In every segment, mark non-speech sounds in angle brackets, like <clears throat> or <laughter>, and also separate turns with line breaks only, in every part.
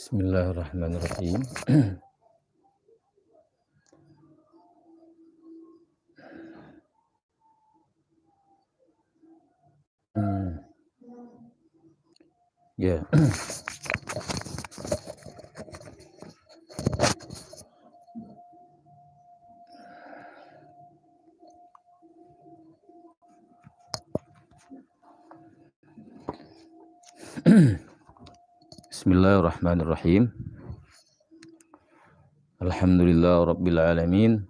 بسم الله الرحمن الرحيم yeah <clears throat> الرحمن الرحيم الحمد لله رب العالمين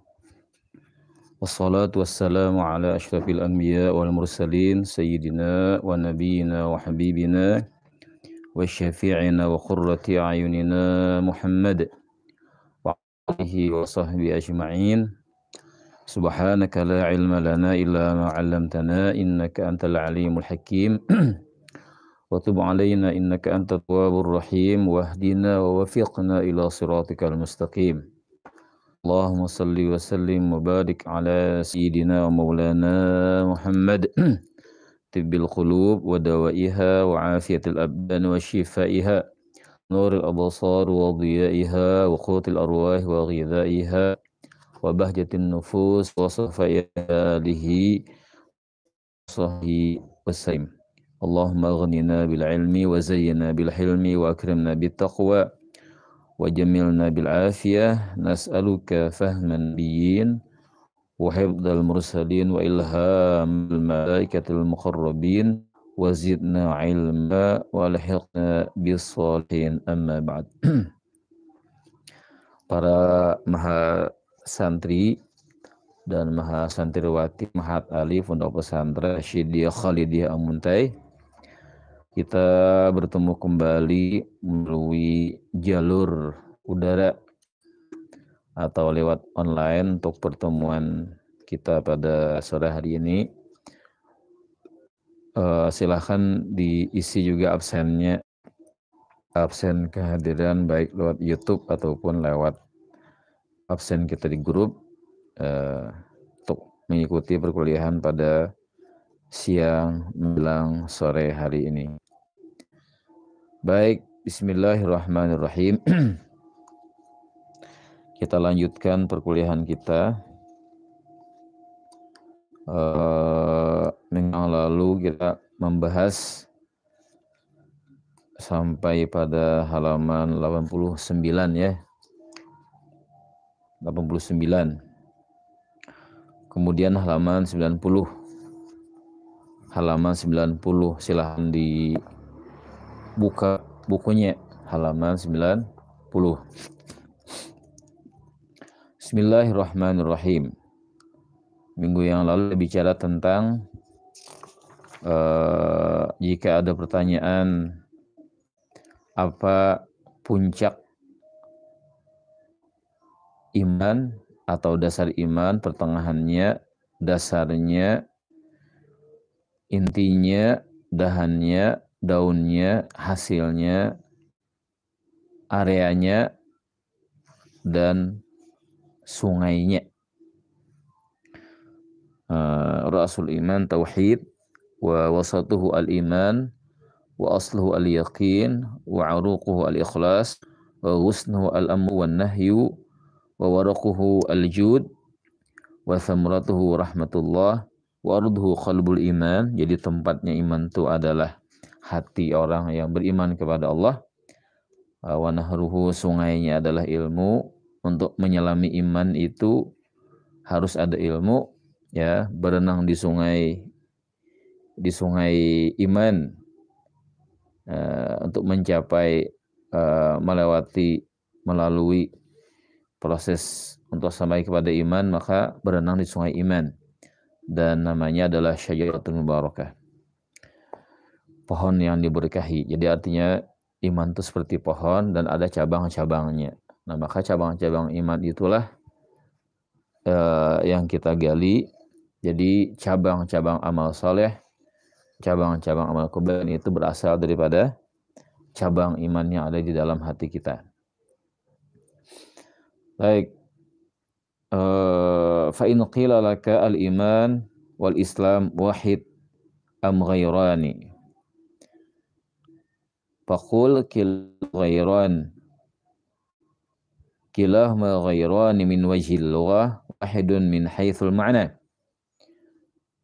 والصلاة والسلام على أشرف الأنبياء والمرسلين سيدنا ونبينا وحبيبنا وشفيعنا وقرة أعيننا محمد وعليه وصحبه أجمعين سبحانك لا علم لنا إلا ما علمتنا إنك أنت العليم الحكيم <clears throat> وتب علينا إنك أنت التواب الرحيم واهدنا ووفقنا إلى صراطك المستقيم اللهم صل وسلم وبارك على سيدنا ومولانا محمد <clears throat> طب القلوب ودوائها وعافية الأبدان وشفائها نور الأبصار وضيائها وقوة الأرواح وغذائها وبهجة النفوس وصفائها آله وصحبه وسلم اللهم اغننا بالعلم وزينا بالحلم واكرمنا بالتقوى وجملنا بالعافية نسألك فهم النبيين وحفظ المرسلين وإلهام الملائكة المقربين وزدنا علما والحقنا بالصالحين أما بعد <clears throat> para maha santri dan maha santriwati Mahat Ali Pondok Pesantren Syidia Khalidiyah Amuntai Kita bertemu kembali melalui jalur udara atau lewat online untuk pertemuan kita pada sore hari ini. Uh, eh, silahkan diisi juga absennya absen kehadiran baik lewat YouTube ataupun lewat absen kita di grup uh, untuk mengikuti perkuliahan pada siang menjelang sore hari ini. Baik, bismillahirrahmanirrahim. <clears throat> kita lanjutkan perkuliahan kita. Uh, minggu lalu kita membahas sampai pada halaman 89 ya. 89. Kemudian halaman 90 halaman 90 silahkan dibuka bukunya halaman 90 Bismillahirrahmanirrahim minggu yang lalu bicara tentang uh, jika ada pertanyaan apa puncak iman atau dasar iman pertengahannya dasarnya intinya, dahannya, daunnya, hasilnya, areanya, dan sungainya. Uh, Rasul iman tauhid wa wasatuhu al-iman wa asluhu al-yaqin wa aruquhu al-ikhlas wa husnuhu al-amru wan nahyu wa waraquhu al-jud wa thamratuhu rahmatullah Warudhu qalbul iman, jadi tempatnya iman itu adalah hati orang yang beriman kepada Allah. Uh, Wanahruhu sungainya adalah ilmu. Untuk menyelami iman itu harus ada ilmu ya, berenang di sungai di sungai iman uh, untuk mencapai uh, melewati melalui proses untuk sampai kepada iman maka berenang di sungai iman dan namanya adalah syajaratul mubarakah. Pohon yang diberkahi. Jadi artinya iman itu seperti pohon dan ada cabang-cabangnya. Nah, maka cabang-cabang iman itulah uh, yang kita gali. Jadi cabang-cabang amal soleh, cabang-cabang amal kuban itu berasal daripada cabang iman yang ada di dalam hati kita. Baik, uh, fa in qila laka al iman wal islam wahid am ghairani faqul kil ghairan kilah ma ghairani min wajhil lughah wahidun min haitsul ma'na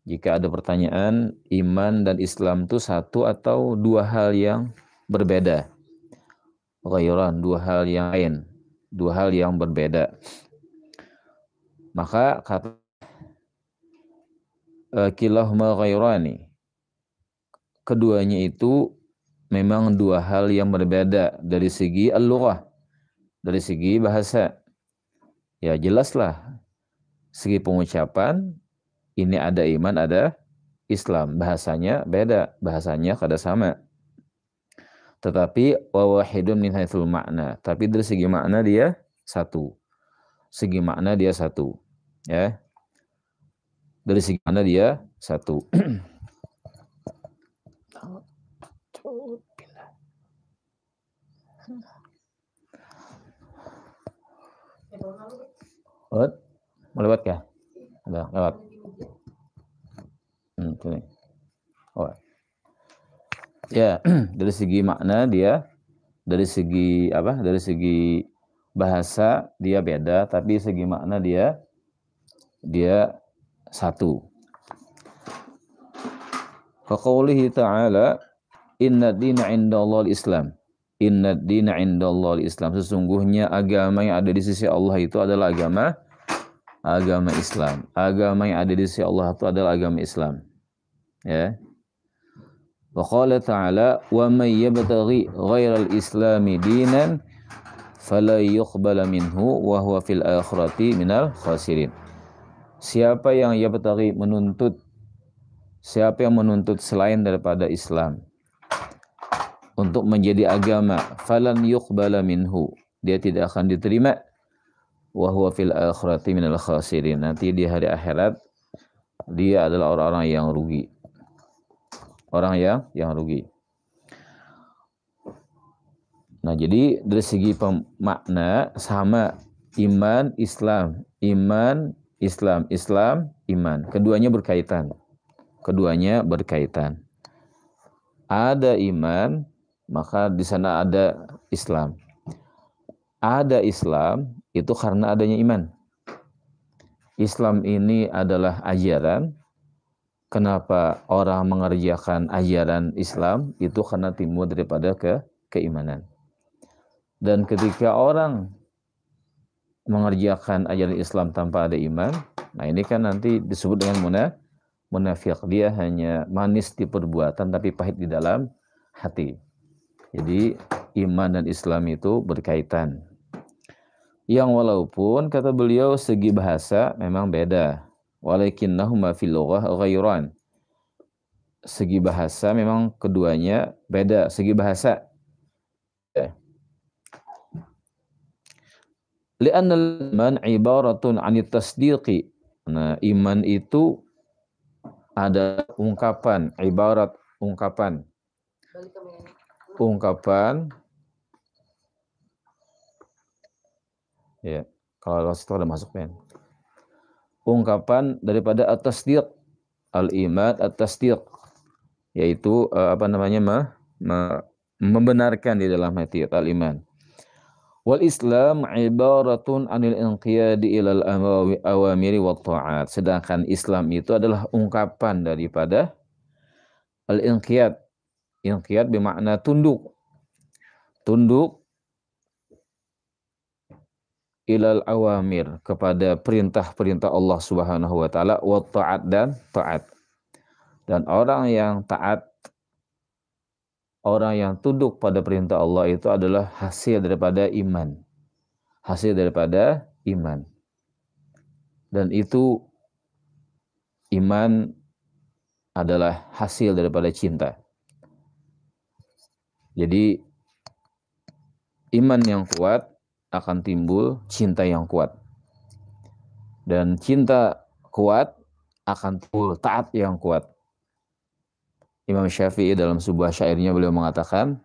jika ada pertanyaan iman dan Islam itu satu atau dua hal yang berbeda ghairan dua hal yang lain dua hal yang berbeda maka kata e, kilahuma ghairani. Keduanya itu memang dua hal yang berbeda dari segi al-lughah, dari segi bahasa. Ya jelaslah segi pengucapan ini ada iman, ada Islam. Bahasanya beda, bahasanya kada sama. Tetapi wawahidun min haitsul makna, tapi dari segi makna dia satu. Segi makna dia satu ya dari segi mana dia satu lewat mau lewat ya? Udah, lewat hmm, ini. oh ya <clears throat> dari segi makna dia dari segi apa dari segi bahasa dia beda tapi segi makna dia dia satu. Kaqaulihi ta'ala inna dina Allah islam inna dina Allah islam sesungguhnya agama yang ada di sisi Allah itu adalah agama agama Islam. Agama yang ada di sisi Allah itu adalah agama Islam. Ya. Wa qala ta'ala wa may yabtaghi Al islami dinan fala yuqbala minhu wa huwa fil akhirati minal khasirin siapa yang ia betari menuntut siapa yang menuntut selain daripada Islam untuk menjadi agama falan yuqbala minhu dia tidak akan diterima wa huwa fil akhirati minal khasirin nanti di hari akhirat dia adalah orang-orang yang rugi orang yang yang rugi nah jadi dari segi makna sama iman Islam iman Islam, Islam, iman. Keduanya berkaitan. Keduanya berkaitan. Ada iman, maka di sana ada Islam. Ada Islam itu karena adanya iman. Islam ini adalah ajaran. Kenapa orang mengerjakan ajaran Islam itu karena timbul daripada ke keimanan. Dan ketika orang mengerjakan ajaran Islam tanpa ada iman. Nah ini kan nanti disebut dengan muna, munafik. Dia hanya manis di perbuatan tapi pahit di dalam hati. Jadi iman dan Islam itu berkaitan. Yang walaupun kata beliau segi bahasa memang beda. Walakinnahuma fil ghairan. Segi bahasa memang keduanya beda. Segi bahasa Li'anna iman ibaratun anit tasdiqi. Nah, iman itu ada ungkapan, ibarat ungkapan. Ungkapan. Ya, kalau lewat situ ada masuk men. Ungkapan daripada atas tasdiq al-iman atas tasdiq yaitu eh, apa namanya ma, ma, membenarkan di dalam hati al-iman. Wal Islam ibaratun anil inqiyadi ilal awamiri wa ta'at. Sedangkan Islam itu adalah ungkapan daripada al-inqiyad. Inqiyad bermakna tunduk. Tunduk ilal awamir kepada perintah-perintah Allah Subhanahu wa taala wa taat dan taat. Dan orang yang taat orang yang tunduk pada perintah Allah itu adalah hasil daripada iman. Hasil daripada iman. Dan itu iman adalah hasil daripada cinta. Jadi iman yang kuat akan timbul cinta yang kuat. Dan cinta kuat akan timbul taat yang kuat. Imam Syafi'i dalam sebuah syairnya beliau mengatakan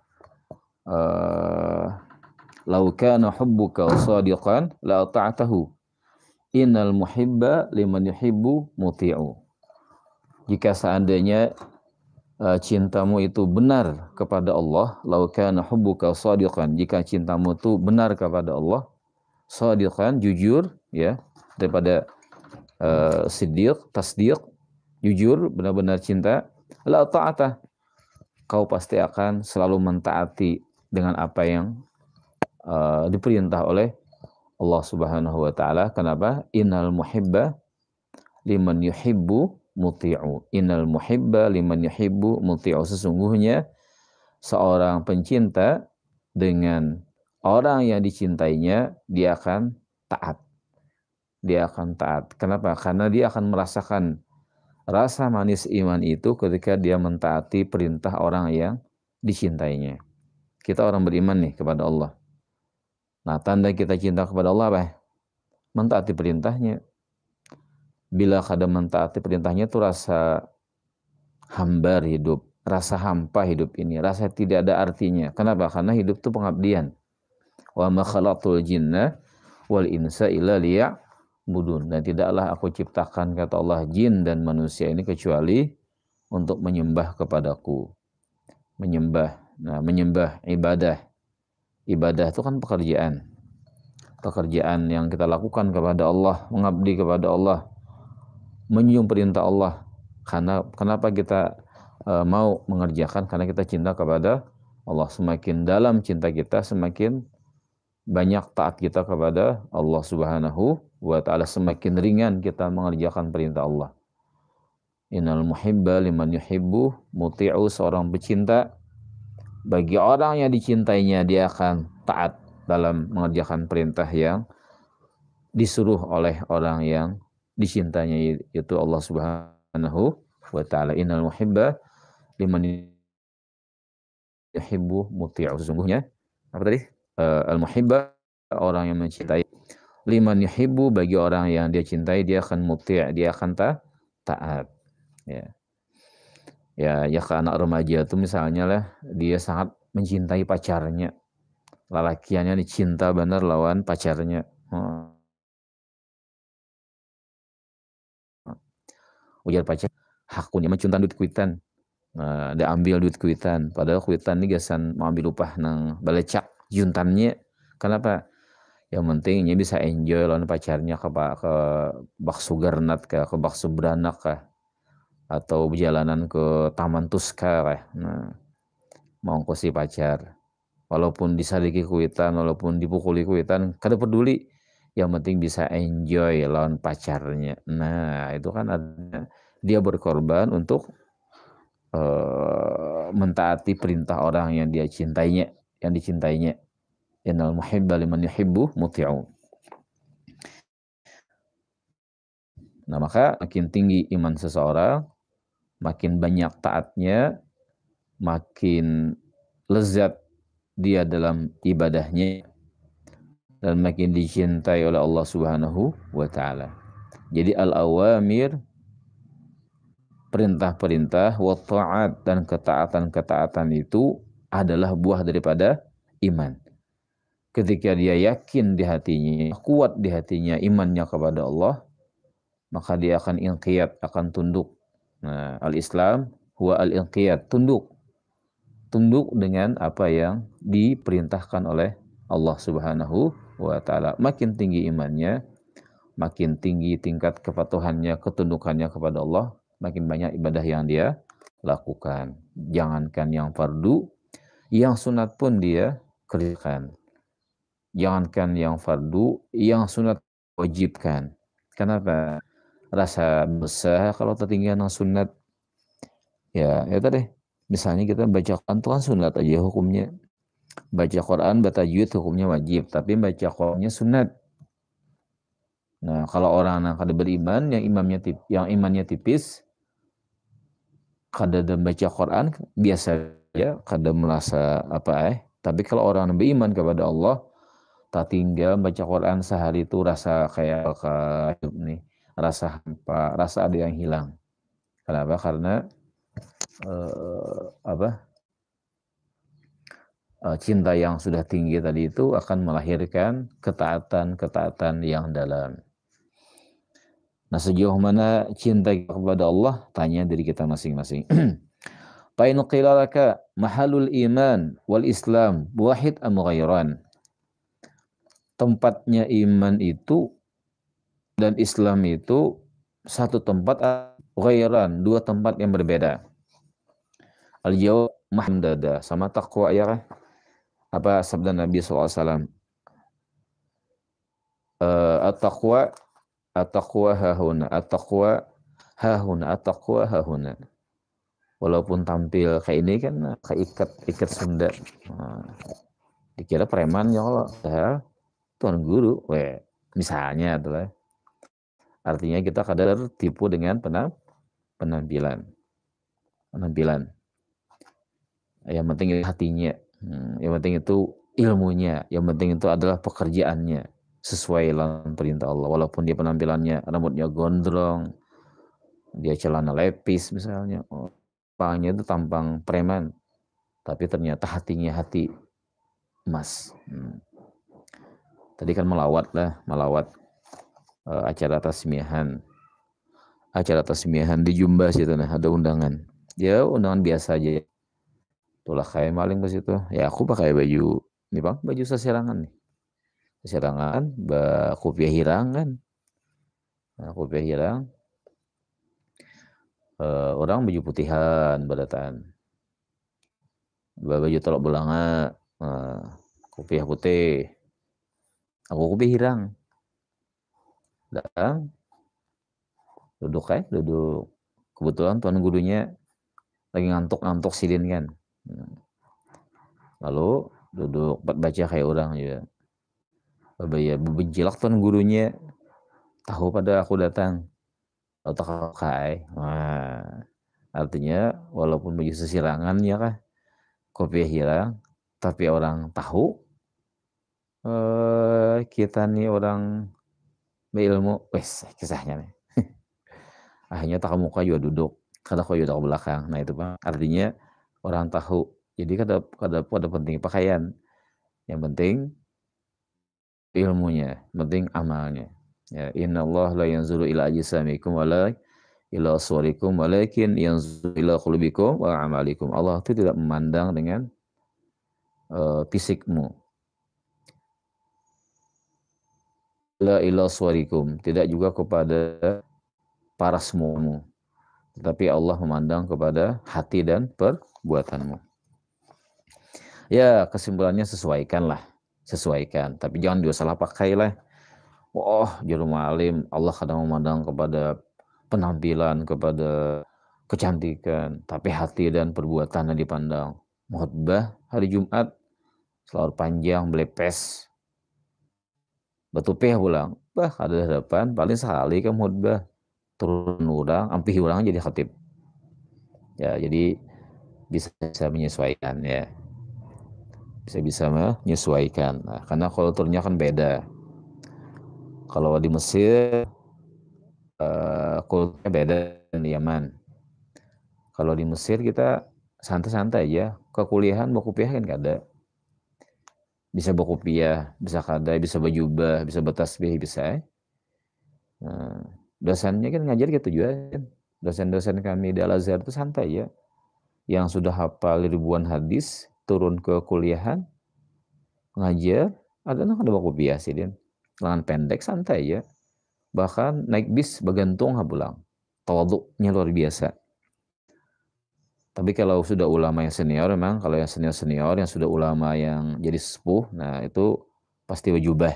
eh, lau kana hubbuka sadiqan la ta'tahu innal muhibba liman yuhibbu muti'u jika seandainya uh, cintamu itu benar kepada Allah lau kana hubbuka sadiqan jika cintamu itu benar kepada Allah sadiqan jujur ya daripada uh, siddiq tasdiq jujur benar-benar cinta la ta'ata. Kau pasti akan selalu mentaati dengan apa yang uh, diperintah oleh Allah Subhanahu wa taala. Kenapa? Innal muhibba liman yuhibbu muti'u. Innal muhibba liman yuhibbu muti'u. Sesungguhnya seorang pencinta dengan orang yang dicintainya dia akan taat. Dia akan taat. Kenapa? Karena dia akan merasakan Rasa manis iman itu ketika dia mentaati perintah orang yang dicintainya. Kita orang beriman nih kepada Allah. Nah, tanda kita cinta kepada Allah apa? Mentaati perintahnya. Bila kadang mentaati perintahnya itu rasa hambar hidup, rasa hampa hidup ini, rasa tidak ada artinya. Kenapa? Karena hidup itu pengabdian. Wa ma khalaqtul jinna wal insa illa liya budun dan tidaklah aku ciptakan kata Allah jin dan manusia ini kecuali untuk menyembah kepadaku menyembah nah menyembah ibadah ibadah itu kan pekerjaan pekerjaan yang kita lakukan kepada Allah mengabdi kepada Allah menyium perintah Allah karena kenapa kita e, mau mengerjakan karena kita cinta kepada Allah semakin dalam cinta kita semakin banyak taat kita kepada Allah Subhanahu wa ta'ala semakin ringan kita mengerjakan perintah Allah. Innal muhibba liman yuhibbu muti'u seorang pecinta bagi orang yang dicintainya dia akan taat dalam mengerjakan perintah yang disuruh oleh orang yang dicintainya yaitu Allah Subhanahu wa taala innal muhibba liman yuhibbu muti'u sesungguhnya apa tadi uh, al muhibba orang yang mencintai liman yuhibbu bagi orang yang dia cintai dia akan muti' dia akan ta taat ya ya ya ke anak remaja itu misalnya lah dia sangat mencintai pacarnya lalakiannya dicinta benar lawan pacarnya hmm. ujar pacar hakunya mencinta duit kuitan uh, dia ambil duit kuitan padahal kuitan ini gasan mau ambil upah nang balecak juntannya kenapa yang penting bisa enjoy lawan pacarnya ke ke bakso garnat kah ke bakso beranak kah atau perjalanan ke taman Tuska kah nah mau kosi pacar walaupun disadiki kuitan walaupun dipukuli kuitan kada peduli yang penting bisa enjoy lawan pacarnya nah itu kan artinya dia berkorban untuk uh, mentaati perintah orang yang dia cintainya yang dicintainya Innal muhibba liman yuhibbu muti'u. Nah, maka makin tinggi iman seseorang, makin banyak taatnya, makin lezat dia dalam ibadahnya dan makin dicintai oleh Allah Subhanahu wa taala. Jadi al-awamir perintah-perintah wa taat dan ketaatan-ketaatan itu adalah buah daripada iman. Ketika dia yakin di hatinya, kuat di hatinya imannya kepada Allah, maka dia akan inqiyat, akan tunduk. Nah, al-Islam huwa al-inqiyat, tunduk. Tunduk dengan apa yang diperintahkan oleh Allah Subhanahu wa taala. Makin tinggi imannya, makin tinggi tingkat kepatuhannya, ketundukannya kepada Allah, makin banyak ibadah yang dia lakukan. Jangankan yang fardu, yang sunat pun dia kerjakan jangankan yang fardu, yang sunat wajibkan. Kenapa? Rasa besar kalau tertinggal yang sunat. Ya, ya tadi. Misalnya kita baca Quran itu kan sunat aja hukumnya. Baca Quran, baca juz hukumnya wajib. Tapi baca Qurannya sunat. Nah, kalau orang yang kada beriman, yang imamnya tipis, yang imannya tipis, kada baca Quran biasa ya, kada merasa apa eh. Tapi kalau orang beriman kepada Allah, tak tinggal baca Quran sehari itu rasa kayak hidup nih rasa hampa rasa ada yang hilang kenapa karena uh, apa uh, cinta yang sudah tinggi tadi itu akan melahirkan ketaatan-ketaatan yang dalam nah sejauh mana cinta kepada Allah tanya diri kita masing-masing Pain <clears throat> qilalaka mahalul iman wal islam wahid am ghairan tempatnya iman itu dan Islam itu satu tempat ghairan, dua tempat yang berbeda. Al-jawab mahmdada sama taqwa ya kan? Apa sabda Nabi SAW? Uh, eh, at-taqwa at-taqwa hahuna at-taqwa hahuna at-taqwa hahuna walaupun tampil kayak ini kan kayak ikat Sunda nah, dikira preman ya Allah Tuan guru, we misalnya adalah artinya kita kadang tertipu dengan penampilan. Penampilan. Yang penting hatinya, hmm, yang penting itu ilmunya, yang penting itu adalah pekerjaannya sesuai dengan perintah Allah. Walaupun dia penampilannya rambutnya gondrong, dia celana lepis misalnya, tampangnya itu tampang preman, tapi ternyata hatinya hati emas. Hmm. Tadi kan melawat lah, melawat uh, acara tasmihan. Acara tasmihan di Jumbas itu nah, ada undangan. Ya undangan biasa aja. Ya. Tulah kayak maling ke situ. Ya aku pakai baju, nih bang, baju sasirangan nih. Sasirangan, kopiah hirang kan. Nah, kopiah hirang. Uh, orang baju putihan badatan. Baju telok belanga, uh, kopiah putih Aku hilang, Datang. Duduk kayak duduk. Kebetulan tuan gurunya lagi ngantuk-ngantuk silin kan. Lalu duduk baca kayak orang juga. ya bebenjilak tuan gurunya. Tahu pada aku datang. atau kakai Wah. Artinya walaupun baju sesirangan ya kah. Kopi hilang. Tapi orang tahu uh, kita nih orang berilmu, wes kisahnya nih. <laughs> Akhirnya tak muka juga duduk, kata kau juga belakang. Nah itu pak, artinya orang tahu. Jadi kada kada pada penting pakaian, yang penting ilmunya, penting amalnya. Ya, Inna Allah la yanzuru ila ajisamikum wala ila suarikum walakin yanzuru ila kulubikum wa amalikum. Allah itu tidak memandang dengan uh, fisikmu, ila suarikum, tidak juga kepada para semuamu Tetapi Allah memandang kepada hati dan perbuatanmu. Ya, kesimpulannya sesuaikanlah, sesuaikan. Tapi jangan juga salah pakailah. oh, jarum alim, Allah kadang memandang kepada penampilan, kepada kecantikan, tapi hati dan perbuatan yang dipandang. Khotbah hari Jumat, selalu panjang, belepes, pihak ulang bah ada hadapan paling sekali kamu udah turun ulang ampih ulang jadi khatib ya jadi bisa bisa menyesuaikan ya bisa bisa menyesuaikan nah, karena kulturnya kan beda kalau di Mesir uh, kulturnya beda dengan di Yaman kalau di Mesir kita santai-santai aja kekuliahan mau kupiah kan gak ada bisa berkopiah, bisa kadai, bisa bajubah, bisa bertasbih, bisa. Eh. Nah, dosennya kan ngajar gitu juga. Kan. Dosen-dosen kami di Al-Azhar itu santai ya. Yang sudah hafal ribuan hadis, turun ke kuliahan, ngajar, ada yang ada berkopiah sih, dia? Lengan pendek, santai ya. Bahkan naik bis, bergantung habulang. Tawaduknya luar biasa. Tapi kalau sudah ulama yang senior memang kalau yang senior-senior yang sudah ulama yang jadi sepuh, nah itu pasti jubah.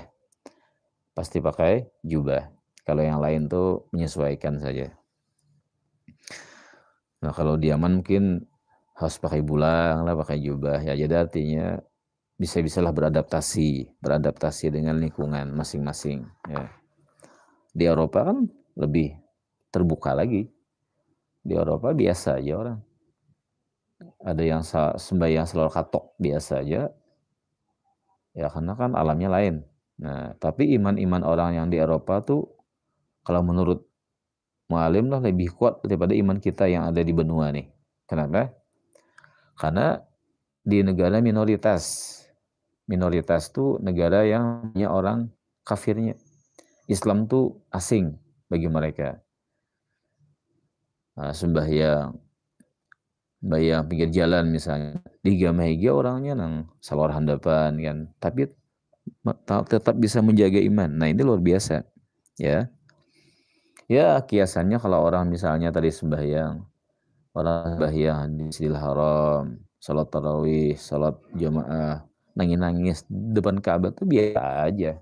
Pasti pakai jubah. Kalau yang lain tuh menyesuaikan saja. Nah kalau di mungkin harus pakai bulang lah, pakai jubah ya. Jadi artinya bisa-bisalah beradaptasi, beradaptasi dengan lingkungan masing-masing. Ya. Di Eropa kan lebih terbuka lagi. Di Eropa biasa aja orang ada yang sembahyang selalu katok biasa aja ya karena kan alamnya lain nah tapi iman-iman orang yang di Eropa tuh kalau menurut mualim lah lebih kuat daripada iman kita yang ada di benua nih kenapa karena di negara minoritas minoritas tuh negara yang punya orang kafirnya Islam tuh asing bagi mereka nah, sembahyang bayang pinggir jalan misalnya di Gamahega orangnya nang salor handapan kan tapi tetap bisa menjaga iman nah ini luar biasa ya ya kiasannya kalau orang misalnya tadi sembahyang orang sembahyang di Masjidil Haram salat tarawih salat jamaah nangis-nangis depan Ka'bah itu biasa aja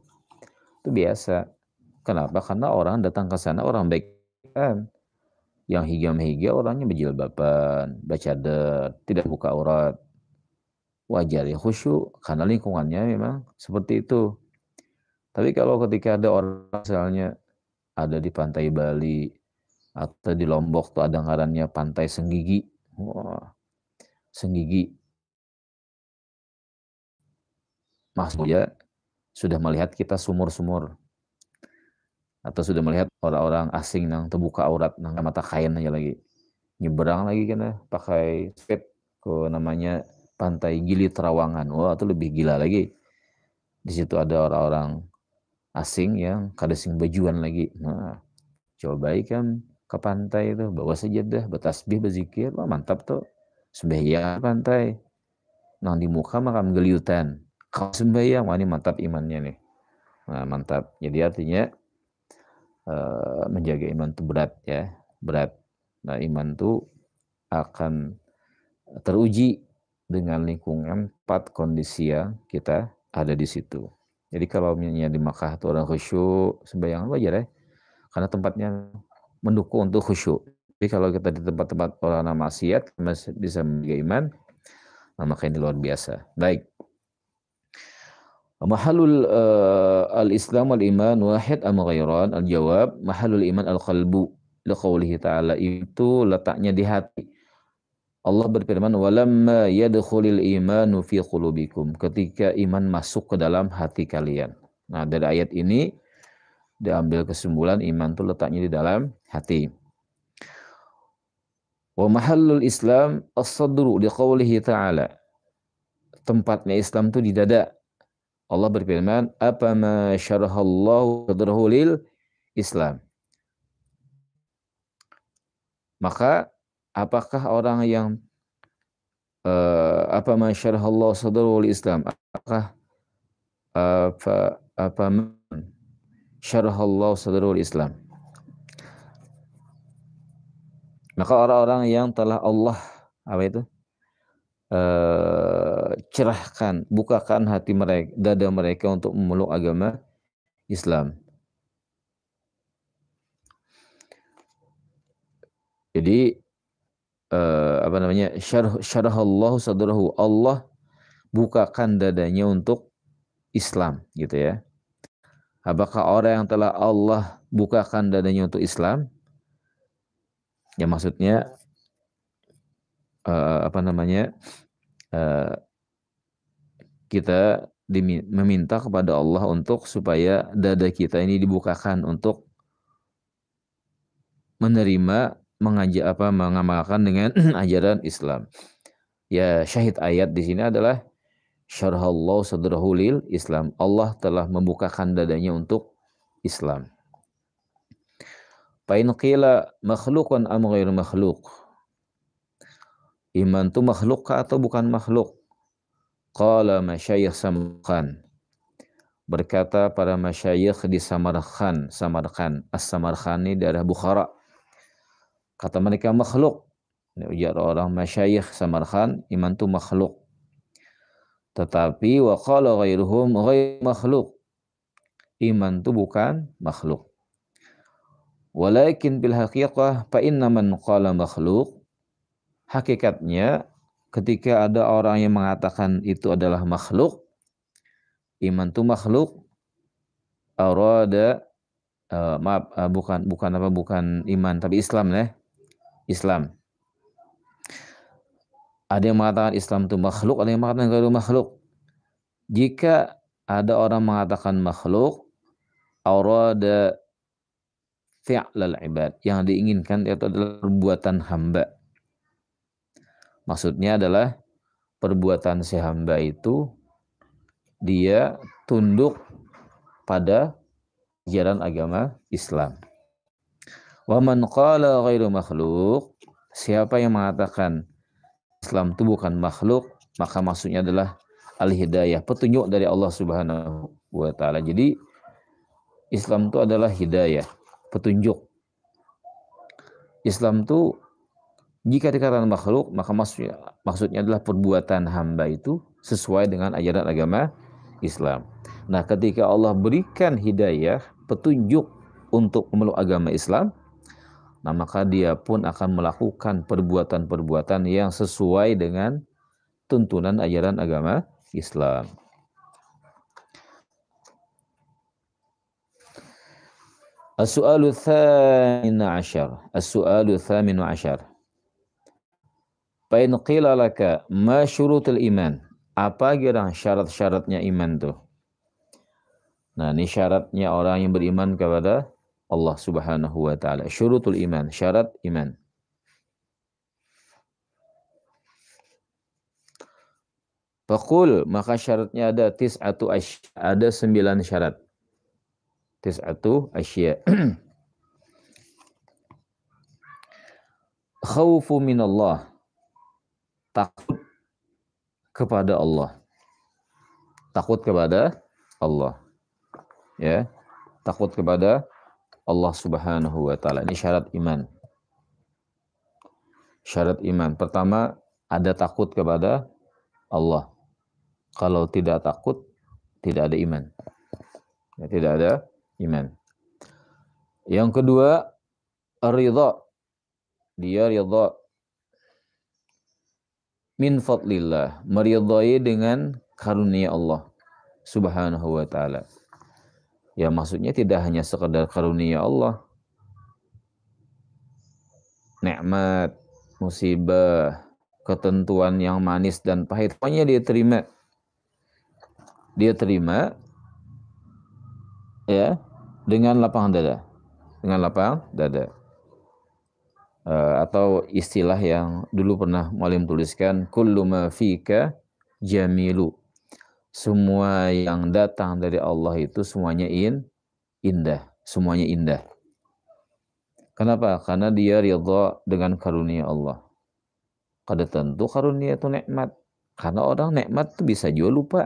itu biasa kenapa karena orang datang ke sana orang baik kan yang hijau-hijau orangnya berjilbaban, bercadar, tidak buka aurat. Wajar ya khusyuk karena lingkungannya memang seperti itu. Tapi kalau ketika ada orang misalnya ada di pantai Bali atau di Lombok tuh ada ngarannya pantai Senggigi. Wah, Senggigi. Maksudnya sudah melihat kita sumur-sumur atau sudah melihat orang-orang asing yang terbuka aurat nang mata kain aja lagi nyeberang lagi kan ya pakai speed ke namanya pantai Gili Terawangan wah itu lebih gila lagi di situ ada orang-orang asing yang kada sing bajuan lagi nah coba baik kan ke pantai itu bawa saja dah bertasbih berzikir wah mantap tuh sembahyang pantai nang di muka makam geliutan kalau sembahyang wah ini mantap imannya nih nah, mantap jadi artinya Eh, menjaga iman itu berat ya berat nah iman itu akan teruji dengan lingkungan empat kondisi yang kita ada di situ jadi kalau misalnya di Makkah itu orang khusyuk sembahyang apa ya. karena tempatnya mendukung untuk khusyuk tapi kalau kita di tempat-tempat orang maksiat bisa menjaga iman nah maka ini luar biasa baik Mahalul uh, al-Islam wal-iman wahid am ghairan? Al-jawab mahalul iman al-qalbu. Liqaulihi ta'ala itu letaknya di hati. Allah berfirman walamma yadkhulil imanu fi qulubikum ketika iman masuk ke dalam hati kalian. Nah, dari ayat ini diambil kesimpulan iman itu letaknya di dalam hati. Wa mahallul Islam as-sadru liqaulihi ta'ala. Tempatnya Islam itu di dada Allah berfirman, "Apa ma syarahallahu sadrahu lil Islam?" Maka apakah orang yang uh, apa ma syarahallahu sadrahu lil Islam? Apakah eh, apa apa syarahallahu sadrahu lil Islam? Maka orang-orang yang telah Allah apa itu? Uh, cerahkan, bukakan hati mereka, dada mereka untuk memeluk agama Islam. Jadi uh, apa namanya? Syarah Allah sadrahu. Allah bukakan dadanya untuk Islam gitu ya. Apakah orang yang telah Allah bukakan dadanya untuk Islam? Ya maksudnya uh, apa namanya? Eh, kita meminta kepada Allah untuk supaya dada kita ini dibukakan untuk menerima mengajak apa mengamalkan dengan <clears throat> ajaran Islam. Ya syahid ayat di sini adalah syarhallahu sadrahu lil Islam. Allah telah membukakan dadanya untuk Islam. Pain qila makhluqun am ghairu makhluq. Iman itu makhluk atau bukan makhluk? Qala masyayikh samarkan, Berkata para masyayikh di Samarkhan, Samarkhan, As-Samarkand ini daerah Bukhara. Kata mereka makhluk. Ini ujar orang masyayikh Samarkhan, iman itu makhluk. Tetapi wa qala ghairuhum ghair makhluk. Iman itu bukan makhluk. Walakin bil haqiqah fa inna man qala makhluk hakikatnya ketika ada orang yang mengatakan itu adalah makhluk, iman itu makhluk, arada uh, maaf uh, bukan bukan apa bukan iman tapi Islam ya. Islam. Ada yang mengatakan Islam itu makhluk, ada yang mengatakan itu makhluk. Jika ada orang mengatakan makhluk, arada fi'lal ibad yang diinginkan itu adalah perbuatan hamba Maksudnya adalah perbuatan si hamba itu dia tunduk pada jalan agama Islam. Wa man qala ghairu makhluk, siapa yang mengatakan Islam itu bukan makhluk, maka maksudnya adalah al-hidayah, petunjuk dari Allah Subhanahu wa taala. Jadi Islam itu adalah hidayah, petunjuk. Islam itu jika dikatakan makhluk, maka maksudnya, maksudnya adalah perbuatan hamba itu sesuai dengan ajaran agama Islam. Nah, ketika Allah berikan hidayah, petunjuk untuk memeluk agama Islam, nah maka dia pun akan melakukan perbuatan-perbuatan yang sesuai dengan tuntunan ajaran agama Islam. As-su'alu thamin Asu'alu As-su'alu Pain qila laka ma syurutul iman. Apa kira syarat-syaratnya iman tuh? Nah, ini syaratnya orang yang beriman kepada Allah Subhanahu wa taala. Syurutul iman, syarat iman. Fakul maka syaratnya ada tis'atu asya, ada sembilan syarat. Tis'atu asya. <clears throat> Khawfu minallah takut kepada Allah. Takut kepada Allah. Ya. Takut kepada Allah Subhanahu wa taala. Ini syarat iman. Syarat iman. Pertama, ada takut kepada Allah. Kalau tidak takut, tidak ada iman. Ya, tidak ada iman. Yang kedua, ridha. Dia ridha min fadlillah, meridhai dengan karunia Allah Subhanahu wa taala. Ya maksudnya tidak hanya sekedar karunia Allah. Nikmat, musibah, ketentuan yang manis dan pahit, pokoknya dia terima. Dia terima ya dengan lapang dada. Dengan lapang dada. Eh, atau istilah yang dulu pernah Mualim tuliskan kullu ma fika jamilu semua yang datang dari Allah itu semuanya in indah semuanya indah kenapa karena dia ridha dengan karunia Allah kada tentu karunia itu nikmat karena orang nikmat itu bisa juga lupa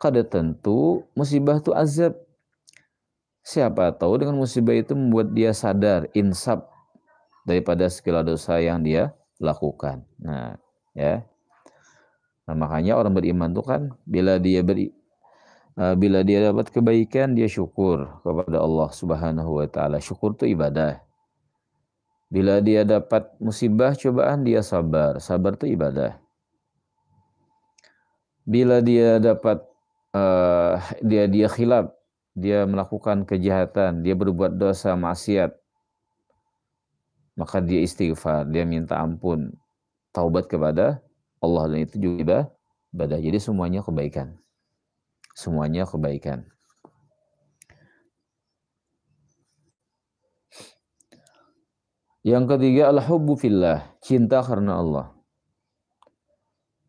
kada tentu musibah itu azab siapa tahu dengan musibah itu membuat dia sadar insaf daripada segala dosa yang dia lakukan. Nah, ya. Nah, makanya orang beriman itu kan bila dia beri eh, bila dia dapat kebaikan dia syukur kepada Allah Subhanahu wa taala. Syukur itu ibadah. Bila dia dapat musibah cobaan dia sabar. Sabar itu ibadah. Bila dia dapat uh, dia dia khilaf, dia melakukan kejahatan, dia berbuat dosa maksiat, maka dia istighfar, dia minta ampun, taubat kepada Allah dan itu juga ibadah. Jadi semuanya kebaikan. Semuanya kebaikan. Yang ketiga al-hubbu fillah, cinta karena Allah.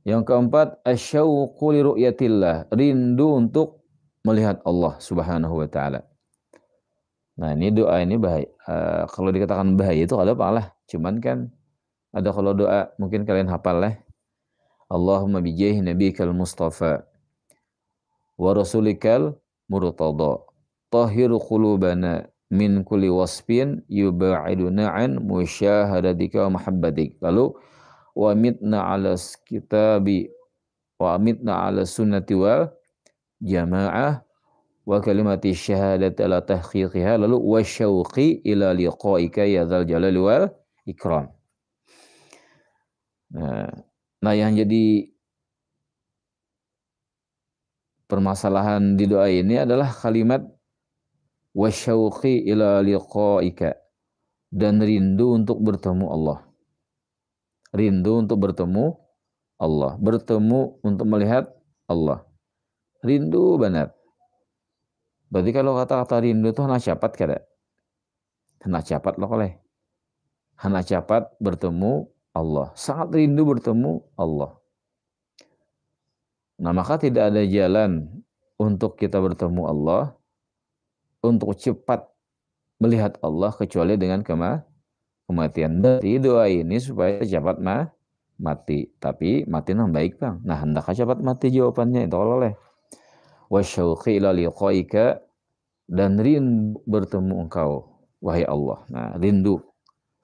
Yang keempat asyauqu li ru'yatillah, rindu untuk melihat Allah Subhanahu wa taala. Nah ini doa ini bahaya. Uh, kalau dikatakan bahaya itu ada apa lah Cuman kan ada kalau doa mungkin kalian hafal lah. Allahumma Nabi nabikal mustafa wa rasulikal murtada tahir qulubana min kulli wasfin yuba'iduna an musyahadatika wa mahabbatik. Lalu wa mitna ala kitabi wa mitna ala sunnati wal jamaah wa kalimati syahadat ala tahqiqiha lalu wa syauqi ila liqaika ya dzal jalali wal ikram. Nah, nah yang jadi permasalahan di doa ini adalah kalimat wa syauqi ila liqaika dan rindu untuk bertemu Allah. Rindu untuk bertemu Allah, bertemu untuk melihat Allah. Rindu banget berarti kalau kata-kata rindu itu hana cepat kada hana cepat lo kalah. hana cepat bertemu Allah sangat rindu bertemu Allah nah maka tidak ada jalan untuk kita bertemu Allah untuk cepat melihat Allah kecuali dengan kema kematian. Berarti doa ini supaya cepat mah mati. Tapi mati yang baik bang. Nah hendak cepat mati jawabannya itu oleh. syauqi ila liqaika dan rindu bertemu engkau wahai Allah nah rindu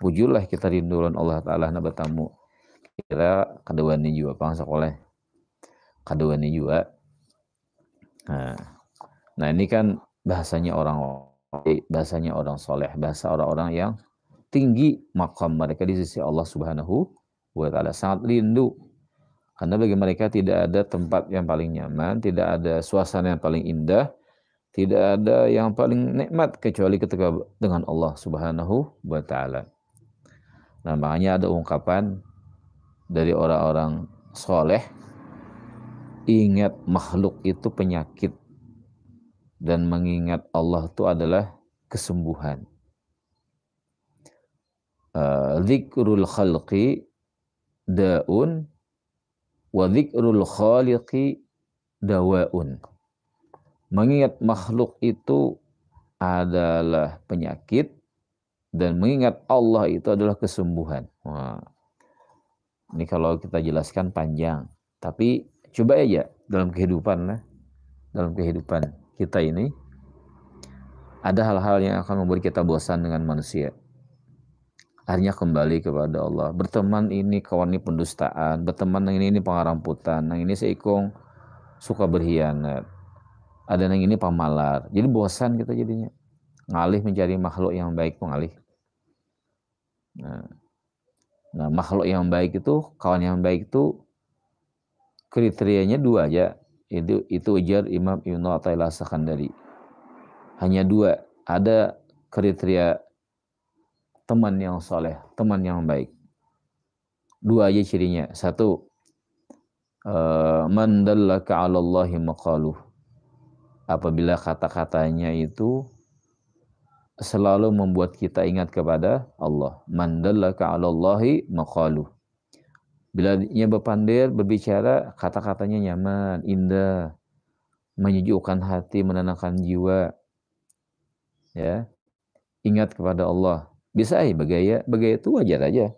pujulah kita rindu lan Allah taala na bertemu kira kadewani juga pang sekolah kadewani juga eh? nah, nah ini kan bahasanya orang bahasanya orang soleh bahasa orang-orang yang tinggi makam mereka di sisi Allah Subhanahu wa taala sangat rindu karena bagi mereka tidak ada tempat yang paling nyaman, tidak ada suasana yang paling indah, tidak ada yang paling nikmat kecuali ketika dengan Allah Subhanahu wa taala. Nah, makanya ada ungkapan dari orang-orang soleh ingat makhluk itu penyakit dan mengingat Allah itu adalah kesembuhan. Eh, zikrul khalqi daun wa zikrul khaliqi dawaun. Mengingat makhluk itu adalah penyakit dan mengingat Allah itu adalah kesembuhan. Wah. Ini kalau kita jelaskan panjang, tapi coba aja dalam kehidupan lah, dalam kehidupan kita ini ada hal-hal yang akan membuat kita bosan dengan manusia. Akhirnya kembali kepada Allah. Berteman ini kawan ini pendustaan, berteman yang ini ini pengaramputan, yang ini seikung suka berkhianat ada yang ini pamalar. Jadi bosan kita jadinya. Ngalih mencari makhluk yang baik mengalih ngalih. Nah, nah makhluk yang baik itu, kawan yang baik itu kriterianya dua aja. Itu itu ujar Imam Ibnu Athaillah Sakandari. Hanya dua. Ada kriteria teman yang soleh, teman yang baik. Dua aja cirinya. Satu, eh, man dallaka 'ala Allahi maqaluh apabila kata-katanya itu selalu membuat kita ingat kepada Allah. Mandallaka Allahi maqalu. Bila dia berpandir, berbicara, kata-katanya nyaman, indah, menyejukkan hati, menenangkan jiwa. Ya. Ingat kepada Allah. Bisa ya bergaya, bergaya itu wajar aja.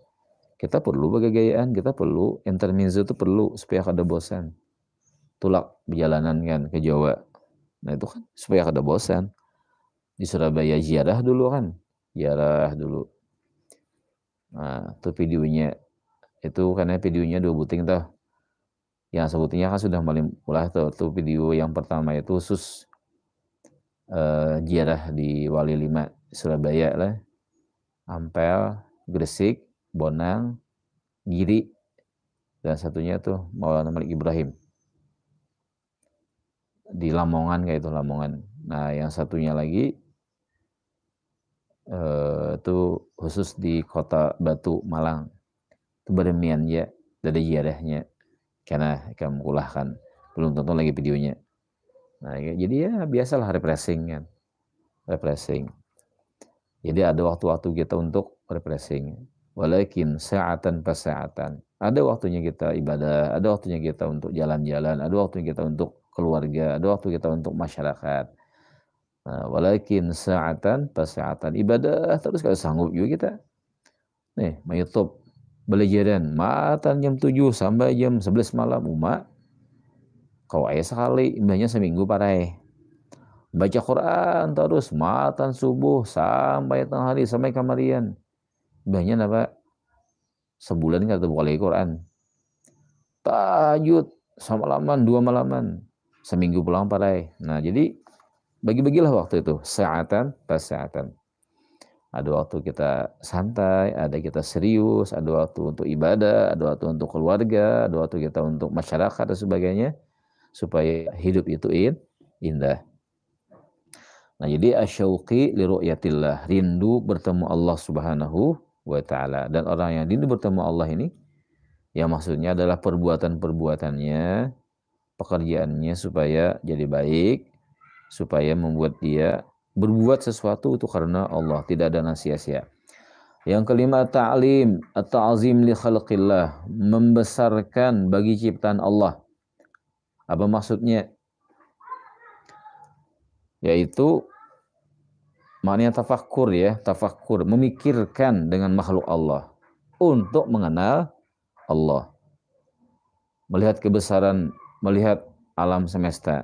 Kita perlu bergayaan, kita perlu intermezzo itu perlu supaya ada bosan. Tulak perjalanan kan ke Jawa Nah itu kan supaya ada bosan. Di Surabaya ziarah dulu kan, ziarah dulu. Nah, itu videonya itu karena ya videonya dua buting tuh. Yang sebutnya kan sudah mulai tuh, Itu video yang pertama itu khusus eh, ziarah di Wali Lima Surabaya lah. Ampel, Gresik, Bonang, Giri, dan satunya tuh Maulana Malik Ibrahim di Lamongan kayak itu Lamongan. Nah, yang satunya lagi eh, itu khusus di kota Batu Malang. Itu beremian ya, ada jarahnya. Karena akan kan Belum tonton lagi videonya. Nah, ya, jadi ya biasalah refreshing kan. Refreshing. Jadi ada waktu-waktu kita untuk refreshing. Walakin saatan pas saatan. Ada waktunya kita ibadah, ada waktunya kita untuk jalan-jalan, ada waktunya kita untuk keluarga, ada waktu kita untuk masyarakat. Nah, walakin saatan pasaatan ibadah terus kalau sanggup juga kita. Nih, mayutup belajaran matan jam 7 sampai jam 11 malam umat kau ayah sekali imbahnya seminggu parai baca Quran terus matan subuh sampai tengah hari sampai kamarian imbahnya apa sebulan kata boleh Quran tajud sama laman dua malaman seminggu pulang parai. Nah, jadi bagi-bagilah waktu itu, saatan pas saatan. Ada waktu kita santai, ada kita serius, ada waktu untuk ibadah, ada waktu untuk keluarga, ada waktu kita untuk masyarakat dan sebagainya supaya hidup itu indah. Nah, jadi asyauqi li ru'yatillah, rindu bertemu Allah Subhanahu wa taala. Dan orang yang rindu bertemu Allah ini yang maksudnya adalah perbuatan-perbuatannya pekerjaannya supaya jadi baik, supaya membuat dia berbuat sesuatu itu karena Allah, tidak ada sia-sia. Yang kelima ta'lim atau azim li khalqillah, membesarkan bagi ciptaan Allah. Apa maksudnya? Yaitu maknanya tafakur ya, tafakur, memikirkan dengan makhluk Allah untuk mengenal Allah. Melihat kebesaran melihat alam semesta,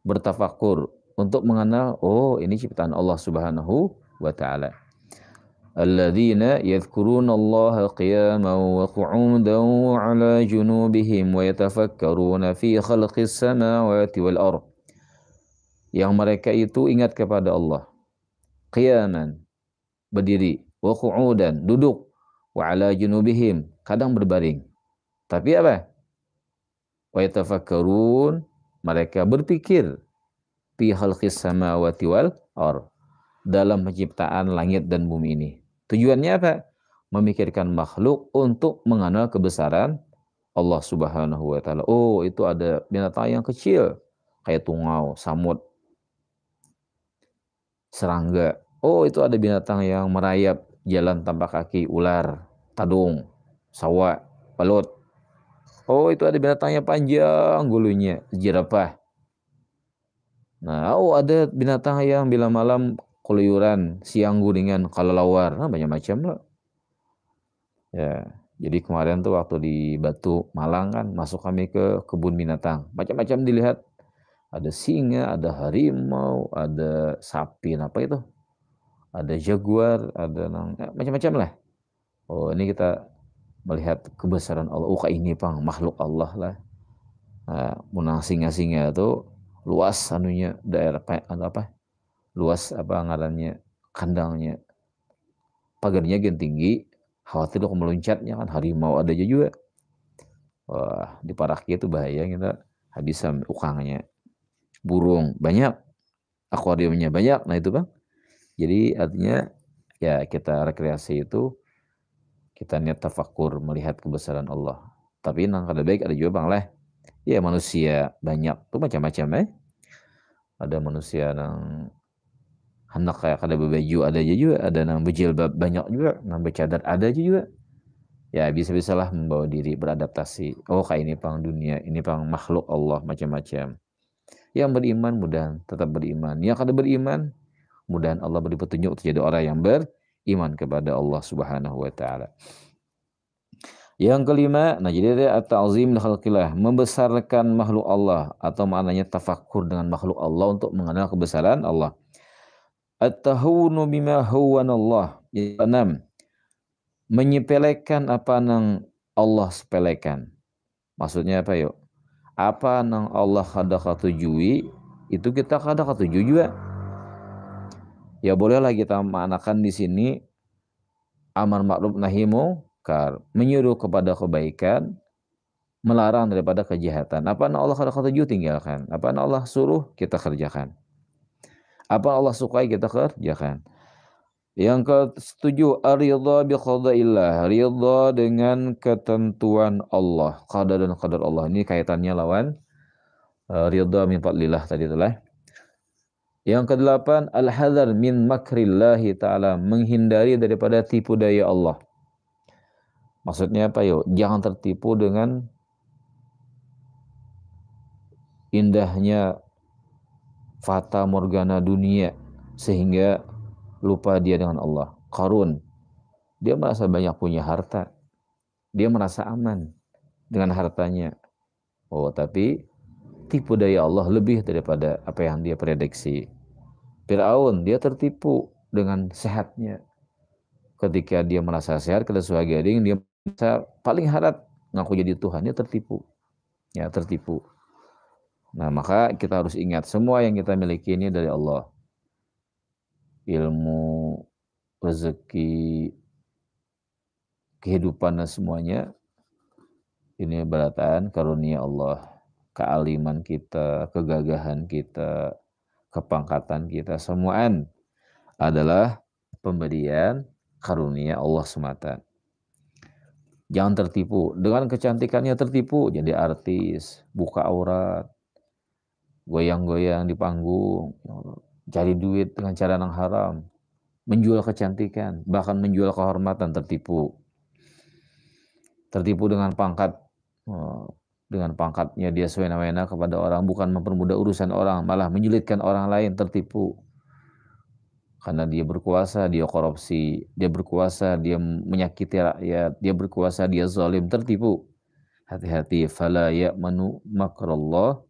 bertafakur untuk mengenal oh ini ciptaan Allah Subhanahu wa taala. Alladzina yadhkuruna Allah qiyaman wa qu'udan wa 'ala junubihim wa yatafakkaruna fi khalqis samawati wal ard. Yang mereka itu ingat kepada Allah. Qiyaman berdiri, wa qu'udan duduk, wa 'ala junubihim kadang berbaring. Tapi apa? wa mereka berpikir fi khalqis samawati wal ar dalam penciptaan langit dan bumi ini. Tujuannya apa? Memikirkan makhluk untuk mengenal kebesaran Allah Subhanahu wa taala. Oh, itu ada binatang yang kecil kayak tungau, samud, serangga. Oh, itu ada binatang yang merayap, jalan tanpa kaki, ular, tadung, sawa, pelut. Oh itu ada binatangnya panjang gulunya jerapah. Nah, oh ada binatang yang bila malam keluyuran, siang guringan, kalau lawar, nah, banyak macam lah. Ya, jadi kemarin tuh waktu di Batu Malang kan masuk kami ke kebun binatang, macam-macam dilihat. Ada singa, ada harimau, ada sapi, nah, apa itu? Ada jaguar, ada nang, ya, macam-macam lah. Oh ini kita melihat kebesaran Allah. Oh ini pang makhluk Allah lah. Nah, munang singa-singa itu luas anunya daerah anu apa? Luas apa ngarannya kandangnya. Pagarnya gen tinggi, khawatir lo meluncatnya kan harimau ada aja juga. Wah, di paraknya itu bahaya kita gitu, habis ukangnya. Burung banyak, akuariumnya banyak. Nah itu bang. Jadi artinya ya kita rekreasi itu kita niat tafakur melihat kebesaran Allah. Tapi nang kada baik ada juga bang lah. Ya manusia banyak tuh macam-macam eh. Ada manusia nang hendak kayak kada berbaju ada aja juga, ada nang berjilbab banyak juga, nang bercadar ada aja juga. Ya bisa-bisalah membawa diri beradaptasi. Oh kayak ini pang dunia, ini pang makhluk Allah macam-macam. Yang beriman mudah tetap beriman. Yang kada beriman mudah Allah beri petunjuk terjadi orang yang ber iman kepada Allah Subhanahu wa taala. Yang kelima, nah jadi ada ta'zim khalqillah, membesarkan makhluk Allah atau maknanya tafakur dengan makhluk Allah untuk mengenal kebesaran Allah. At-tahunu bima Allah. Yang keenam, menyepelekan apa yang Allah sepelekan. Maksudnya apa yuk? Apa yang Allah kada ketujui, itu kita kada ketuju juga ya bolehlah kita manakan di sini amar makruf nahi mungkar, menyuruh kepada kebaikan, melarang daripada kejahatan. Apa yang Allah kata kata tinggalkan, apa yang Allah suruh kita kerjakan. Apa Allah sukai kita kerjakan. Yang ketujuh, ridha bi qada'illah, ridha dengan ketentuan Allah, qada dan qadar Allah. Ini kaitannya lawan eh, ridha min fadlillah tadi telah yang kedelapan, al-hadar min makrillahi ta'ala. Menghindari daripada tipu daya Allah. Maksudnya apa yuk? Jangan tertipu dengan indahnya fata morgana dunia sehingga lupa dia dengan Allah. Karun, dia merasa banyak punya harta. Dia merasa aman dengan hartanya. Oh, tapi tipu daya Allah lebih daripada apa yang dia prediksi. Fir'aun dia tertipu dengan sehatnya. Ketika dia merasa sehat, ketika sebagai dia merasa paling harap ngaku jadi Tuhan, dia tertipu. Ya, tertipu. Nah, maka kita harus ingat semua yang kita miliki ini dari Allah. Ilmu, rezeki, kehidupan dan semuanya ini berataan karunia Allah, kealiman kita, kegagahan kita, kepangkatan kita semua adalah pemberian karunia Allah semata. Jangan tertipu. Dengan kecantikannya tertipu. Jadi artis, buka aurat, goyang-goyang di panggung, ya cari duit dengan cara yang haram, menjual kecantikan, bahkan menjual kehormatan tertipu. Tertipu dengan pangkat eh, dengan pangkatnya dia sewena-wena kepada orang bukan mempermudah urusan orang malah menyulitkan orang lain tertipu karena dia berkuasa dia korupsi dia berkuasa dia menyakiti rakyat dia berkuasa dia zalim tertipu hati-hati fala ya'manu makrallah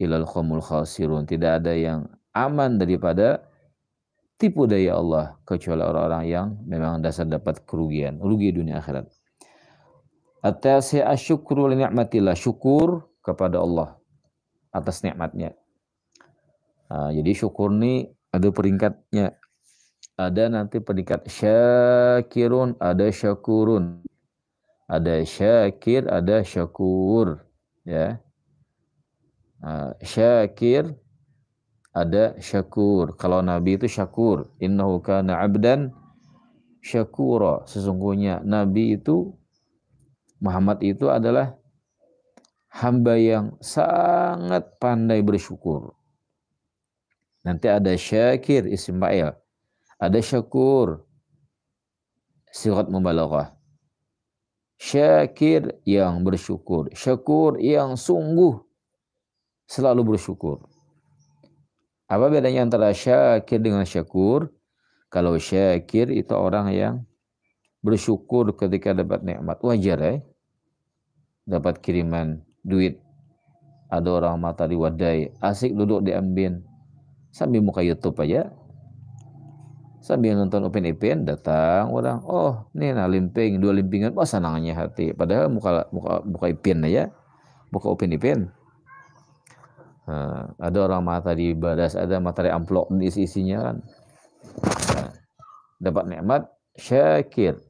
ilal khumul khasirun tidak ada yang aman daripada tipu daya Allah kecuali orang-orang yang memang dasar dapat kerugian rugi dunia akhirat Atasi asyukru li ni'matillah. Syukur kepada Allah atas nikmatnya. Nah, jadi syukur ini ada peringkatnya. Ada nanti peringkat syakirun, ada syakurun. Ada syakir, ada syakur. Ya. Nah, syakir, ada syakur. Kalau Nabi itu syakur. Innahu kana abdan syakura. Sesungguhnya Nabi itu Muhammad itu adalah hamba yang sangat pandai bersyukur. Nanti ada syakir Ismail. Ada syakur sirat mubalaghah. Syakir yang bersyukur, syakur yang sungguh selalu bersyukur. Apa bedanya antara syakir dengan syakur? Kalau syakir itu orang yang bersyukur ketika dapat nikmat wajar ya dapat kiriman duit. Ada orang mata di wadai, asik duduk di ambien sambil muka YouTube aja. Sambil nonton Open Event datang orang, oh nih nah limping, dua limpingan, wah oh, senangnya hati. Padahal muka muka muka ipin aja, muka Open Event. Nah, ada orang mata di badas, ada mata di amplok di isi isinya kan. Nah, dapat nikmat syakir,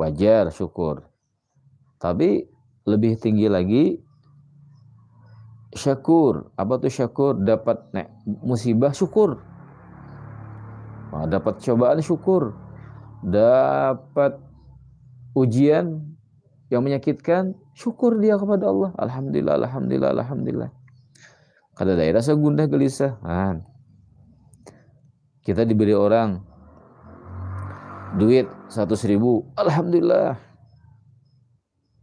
wajar syukur. Tapi lebih tinggi lagi syukur apa tuh syukur dapat nek, musibah syukur nah, dapat cobaan syukur dapat ujian yang menyakitkan syukur dia kepada Allah alhamdulillah alhamdulillah alhamdulillah kada daerah rasa gundah gelisah nah, kita diberi orang duit seratus ribu alhamdulillah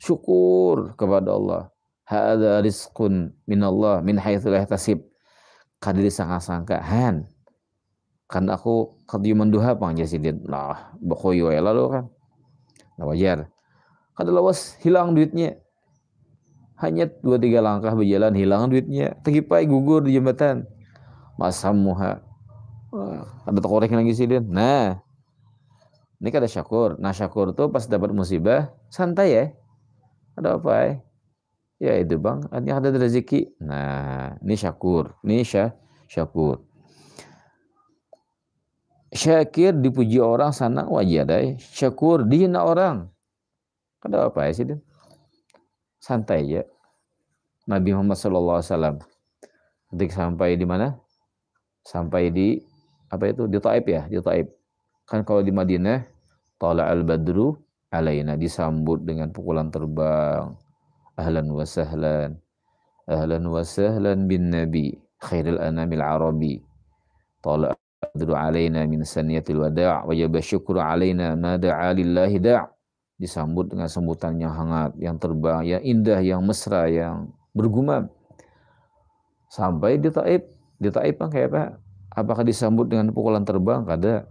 Syukur kepada Allah. Hada rizqun minallah min haitsu la Kadiri sangka-sangka, han. Kan aku kadiuman menduha pang sidin. Lah, bokoyo ya lalu kan. Nah, wajar. Kada lawas hilang duitnya. Hanya dua tiga langkah berjalan hilang duitnya. Tegipai gugur di jembatan. Masam muha. Ada tekorek lagi sidin. Nah, ini kada kan syakur. Nah syakur tuh pas dapat musibah santai ya ada apa ya? Ya itu bang, ini ada rezeki. Nah, ini syakur, ini syah, syakur. Syakir dipuji orang sanang wajadai. Eh? Syakur dihina orang. Ada apa ya sih? Santai ya. Nabi Muhammad Sallallahu Alaihi Wasallam. ketika sampai di mana? Sampai di apa itu? Di Taib ya, di Taib. Kan kalau di Madinah, Tala al-Badru alaina disambut dengan pukulan terbang ahlan wa sahlan ahlan wa sahlan bin nabi khairil anamil arabi tala adru alaina min saniyatil wada' wa jaba syukru alaina ma da'a lillahi da' disambut dengan sambutan yang hangat yang terbang yang indah yang mesra yang bergumam sampai di Taib di Taib kan kayak apa apakah disambut dengan pukulan terbang kada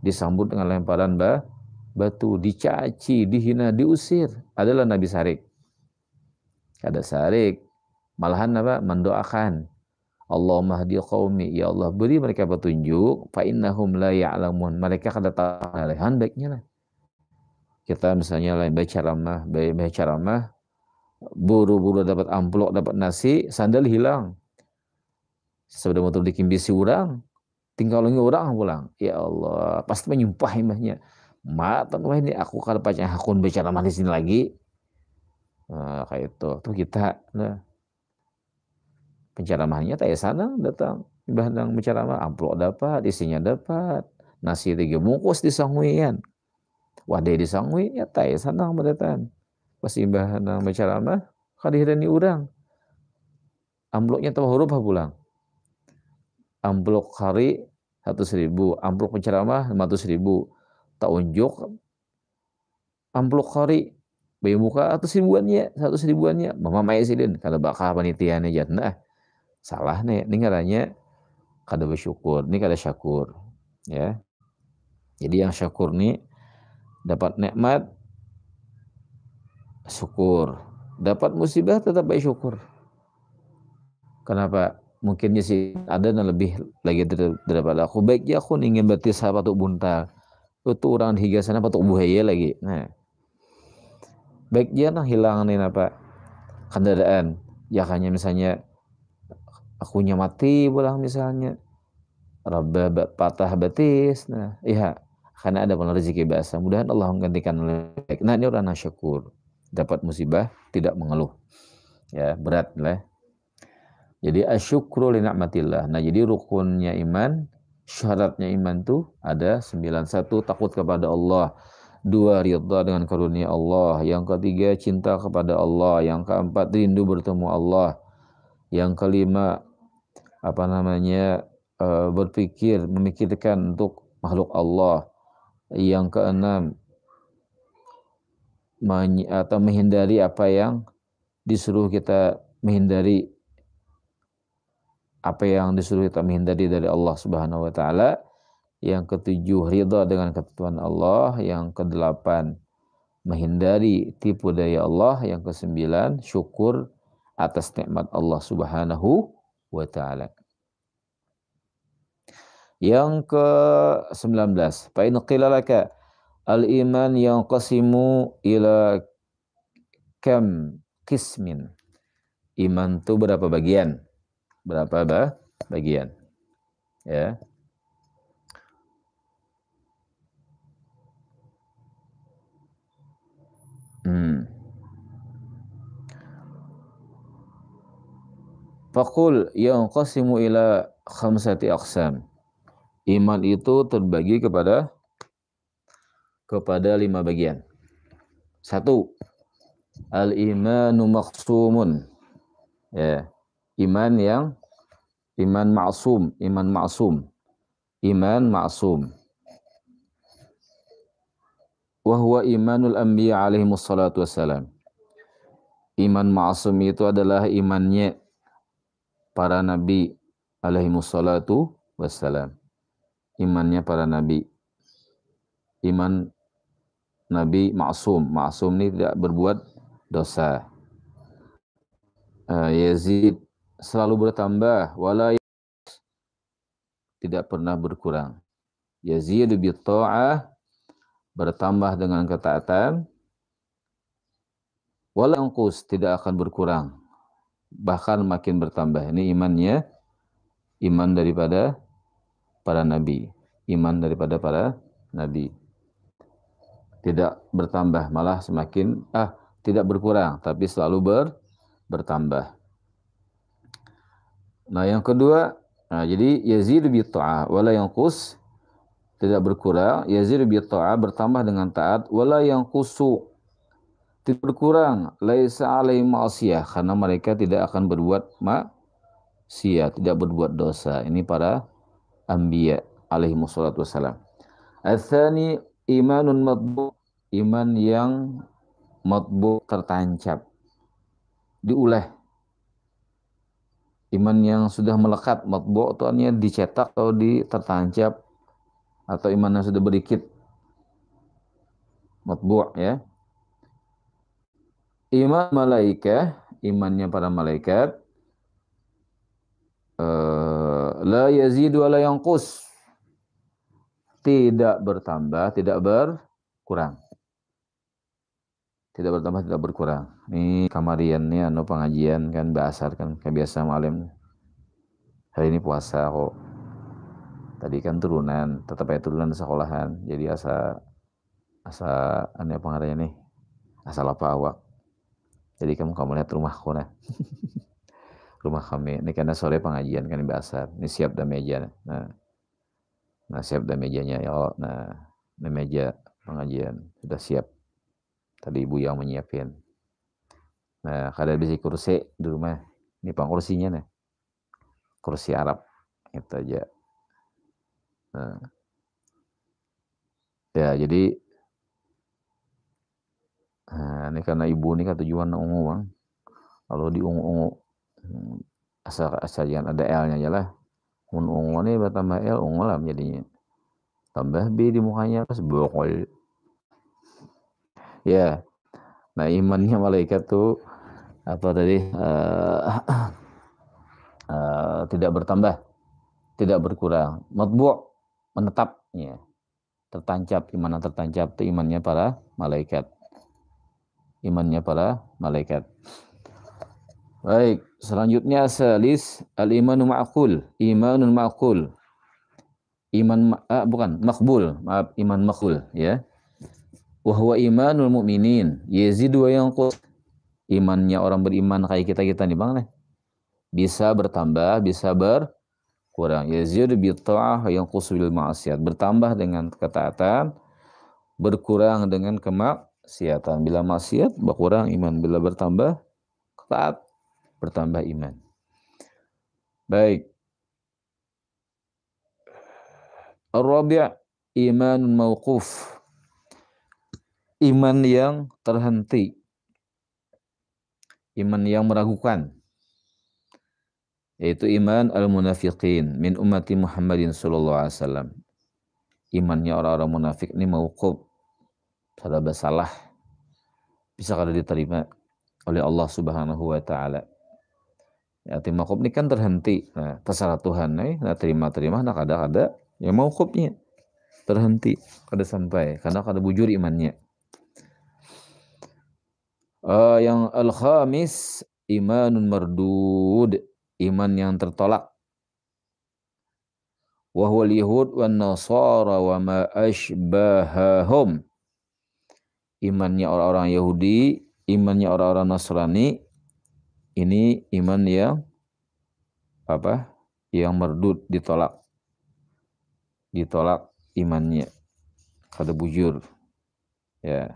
disambut dengan lemparan bah batu, dicaci, dihina, diusir adalah Nabi Sarik. Ada Sarik, malahan apa? Mendoakan. Allahumma hadi qaumi, ya Allah beri mereka petunjuk, fa innahum la ya'lamun. Mereka kada tahu lain baiknya lah. Kita misalnya lain baca ramah, baca ramah, buru-buru dapat amplop, dapat nasi, sandal hilang. Sebelum motor dikimbisi orang, tinggal orang pulang. Ya Allah, pasti menyumpah imahnya matan wah ini aku kalau pacar aku bicara di sini lagi nah, kayak itu tuh kita nah, penceramahnya taya sana datang ibadang penceramah amplop dapat isinya dapat nasi tiga bungkus kan. ya di sangwian wadai di sangwian ya taya sana berdatang pas ibadang penceramah kadihiran ini urang amplopnya tambah huruf apa pulang amplop hari satu seribu amplop penceramah lima ratus ribu Taunjuk ampluk hari, bayi muka atau seribuannya, satu seribuannya. mama mai sidin kalau bakal jat nah salah nih ini katanya kada bersyukur ini kada syakur ya jadi yang syakur nih dapat nikmat syukur dapat musibah tetap baik syukur kenapa mungkinnya sih ada yang lebih lagi daripada aku baik ya aku ingin berarti sahabat buntak itu orang higasan apa tuh buhaya lagi nah baik dia nah hilangin apa kendaraan ya hanya misalnya akunya mati pulang misalnya raba patah batis nah iya karena ada pun rezeki bahasa mudahan Allah menggantikan baik nah ini orang syukur dapat musibah tidak mengeluh ya berat lah jadi asyukru li ni'matillah nah jadi rukunnya iman syaratnya iman tuh ada sembilan satu takut kepada Allah dua ridha dengan karunia Allah yang ketiga cinta kepada Allah yang keempat rindu bertemu Allah yang kelima apa namanya eh, berpikir memikirkan untuk makhluk Allah yang keenam atau menghindari apa yang disuruh kita menghindari apa yang disuruh kita menghindari dari Allah Subhanahu wa taala. Yang ketujuh ridha dengan ketentuan Allah, yang kedelapan menghindari tipu daya Allah, yang kesembilan syukur atas nikmat Allah Subhanahu wa taala. Yang ke-19, fa in qilalaka al-iman yang qasimu ila kam kismin. Iman itu berapa bagian? berapa bah? bagian. Ya. Hmm. Fakul yang kosimu ila khamsati aqsam. Iman itu terbagi kepada kepada lima bagian. Satu, al-imanu maksumun. Ya iman yang iman maksum iman maksum Iman maksum Wa huwa imanul anbiya alaihi wassalatu wassalam. Iman maksum itu adalah imannya para nabi alaihi wassalatu wassalam. Imannya para nabi. Iman nabi maksum maksum ini tidak berbuat dosa. Uh, Yazid selalu bertambah wala tidak pernah berkurang Yazidu bi ta'ah bertambah dengan ketaatan wala angkus tidak akan berkurang bahkan makin bertambah ini imannya iman daripada para nabi iman daripada para nabi tidak bertambah malah semakin ah tidak berkurang tapi selalu ber bertambah Nah, yang kedua, nah, jadi yazid bi ta'ah wala yanqus tidak berkurang, yazid bi ta'ah bertambah dengan taat wala yanqusu tidak berkurang laisa alaihi ma'siyah karena mereka tidak akan berbuat maksiat, tidak berbuat dosa. Ini para anbiya alaihi wassalatu wassalam. Al-thani imanun matbu iman yang matbu tertancap diuleh iman yang sudah melekat matbu itu dicetak atau ditertancap atau iman yang sudah berikit matbu ya iman malaikat imannya para malaikat uh, la yazidu wa la yanqus tidak bertambah tidak berkurang tidak bertambah tidak berkurang ini nih anu pengajian kan basar kan kayak biasa malam hari ini puasa kok tadi kan turunan tetap aja turunan sekolahan jadi asa asa anu ya, pengajian nih asal apa awak jadi kamu kamu lihat rumahku nah <laughs> rumah kami ini karena sore pengajian kan di basar ini siap dan meja nah nah siap dan mejanya ya nah nah meja pengajian sudah siap Tadi ibu yang menyiapin. Nah, kada bisa kursi di rumah. Ini pang kursinya nih. Kursi Arab. Itu aja. Nah. Ya, jadi nah, ini karena ibu ini kan tujuan ungu bang. Kalau di ungu-ungu hmm, asal asal jangan ada L-nya aja lah. Ungu ini bertambah L ungu lah jadinya. Tambah B di mukanya terus bokol Ya. Nah, imannya malaikat tuh apa tadi? Uh, uh, tidak bertambah, tidak berkurang. Matbu' menetap ya. Tertancap imannya tertancap itu imannya para malaikat. Imannya para malaikat. Baik, selanjutnya salis al-imanu ma'qul, imanun ma'qul. Iman ma ah, bukan makbul, maaf iman makbul ya Wahwa imanul mu'minin. yezid wa yanqus. Imannya orang beriman kayak kita-kita nih Bang. Nih. Bisa bertambah, bisa berkurang. yezid bi ta'ah yang bil maasiat Bertambah dengan ketaatan, berkurang dengan kemaksiatan. Bila maksiat berkurang iman, bila bertambah ketaat bertambah iman. Baik. Ar-rabi' iman mauquf iman yang terhenti, iman yang meragukan, yaitu iman al-munafiqin min umati Muhammadin sallallahu alaihi wasallam. Imannya orang-orang munafik ini mauqub, pada basalah, bisa kada diterima oleh Allah Subhanahu wa taala. Ya, tim mauqub ini kan terhenti. Nah, terserah Tuhan nih, eh, nah terima-terima, nah kada-kada Yang mauqubnya terhenti kada sampai karena kada bujur imannya Uh, yang al-khamis imanun mardud, iman yang tertolak. al yahud wan nasara wa ma ashbahahum. Imannya orang-orang Yahudi, imannya orang-orang Nasrani, ini iman yang apa? Yang merdut ditolak. Ditolak imannya. Kata bujur. Ya. Yeah.